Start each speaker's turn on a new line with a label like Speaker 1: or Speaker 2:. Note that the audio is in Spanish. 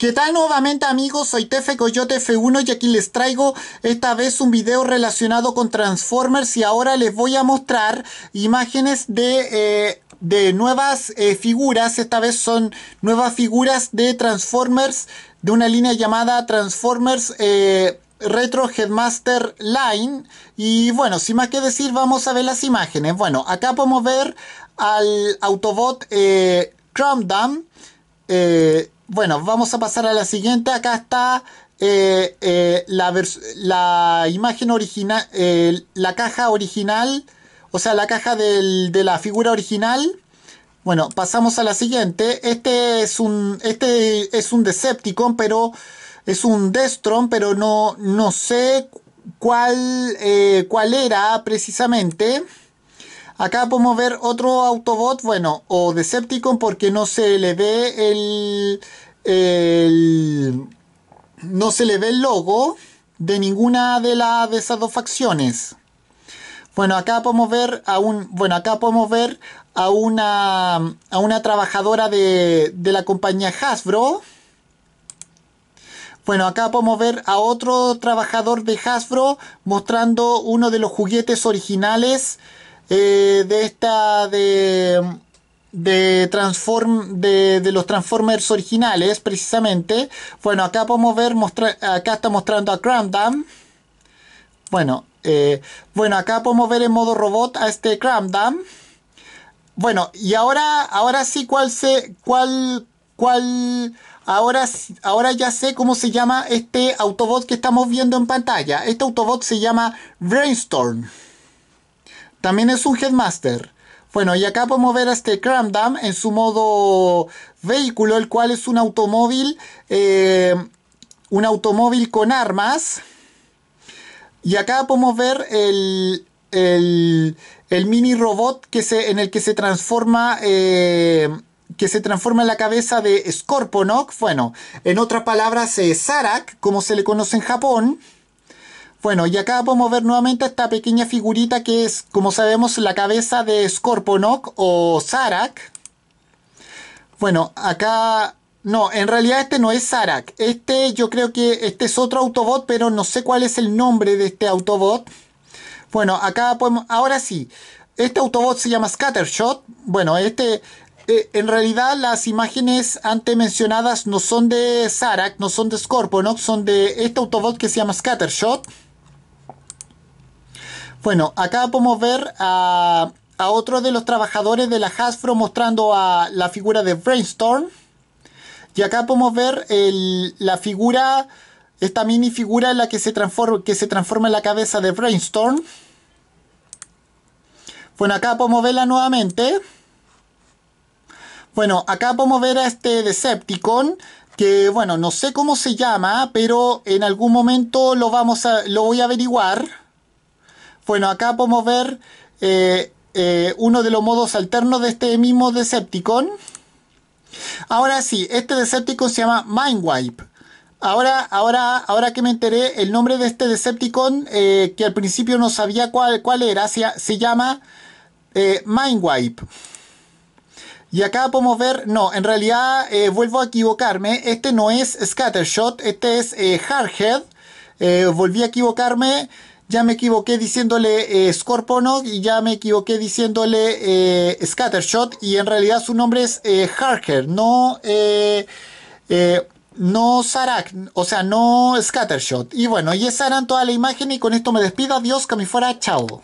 Speaker 1: ¿Qué tal nuevamente amigos? Soy Tefe Coyote F1 y aquí les traigo esta vez un video relacionado con Transformers y ahora les voy a mostrar imágenes de... Eh, de nuevas eh, figuras. Esta vez son nuevas figuras de Transformers de una línea llamada Transformers eh, Retro Headmaster Line. Y bueno, sin más que decir, vamos a ver las imágenes. Bueno, acá podemos ver al Autobot eh, Eh, bueno, vamos a pasar a la siguiente. Acá está eh, eh, la, imagen original, la caja original, o sea, la caja de la figura original. Bueno, pasamos a la siguiente. Este es un, este es un Decepticon, pero es un Destron, pero no, no sé cuál, eh, cuál era precisamente. Acá podemos ver otro Autobot, bueno, o Decepticon porque no se le ve el, no se le ve el logo de ninguna de, las de esas dos facciones. Bueno, acá podemos ver a un. Bueno, acá podemos ver a una. a una trabajadora de, la compañía Hasbro. Bueno, acá podemos ver a otro trabajador de Hasbro mostrando uno de los juguetes originales eh, de esta. de de, Transform, de, los Transformers originales, precisamente. Bueno, acá podemos ver, acá está mostrando a Cramdam. Bueno, eh, bueno, acá podemos ver en modo robot a este Cramdam. Bueno, y ahora, ahora sí, ¿cuál se, cuál, cuál, ahora, ahora ya sé cómo se llama este Autobot que estamos viendo en pantalla. Este Autobot se llama Brainstorm. También es un Headmaster. Bueno, y acá podemos ver a este Cramdam en su modo vehículo, el cual es un automóvil, eh, un automóvil con armas. Y acá podemos ver el, el, mini robot que se, en el que se transforma... Eh, que se transforma en la cabeza de Scorponok, bueno, en otras palabras, es eh, Sarak, como se le conoce en Japón, bueno, y acá podemos ver nuevamente esta pequeña figurita que es, como sabemos, la cabeza de Scorponok o Zarak. Bueno, acá... No, en realidad este no es Zarak. Este yo creo que este es otro Autobot, pero no sé cuál es el nombre de este Autobot. Bueno, acá podemos... Ahora sí, este Autobot se llama Scattershot. Bueno, este... Eh, en realidad las imágenes antes mencionadas no son de Zarak, no son de Scorponok, son de este Autobot que se llama Scattershot. Bueno, acá podemos ver a, otro de los trabajadores de la Hasbro mostrando a la figura de Brainstorm. Y acá podemos ver la figura, esta mini figura en la que se, transforma, que se transforma en la cabeza de Brainstorm. Bueno, acá podemos verla nuevamente. Bueno, acá podemos ver a este Decepticon, que bueno, no sé cómo se llama, pero en algún momento lo, vamos a, lo voy a averiguar. Bueno, acá podemos ver eh, eh, uno de los modos alternos de este mismo Decepticon. Ahora sí, este Decepticon se llama Mindwipe. Ahora, ahora, ahora que me enteré, el nombre de este Decepticon, eh, que al principio no sabía cuál, era, se, se llama Mindwipe. Y acá podemos ver, no, en realidad vuelvo a equivocarme, este no es Scattershot, este es Hardhead. volví a equivocarme, ya me equivoqué diciéndole eh, Scorponok y ya me equivoqué diciéndole eh, Scattershot y en realidad su nombre es eh, Harker, no, eh, no Sarak, o sea, no Scattershot. Y bueno, y esa era toda la imagen y con esto me despido, adiós, que me fuera, chao.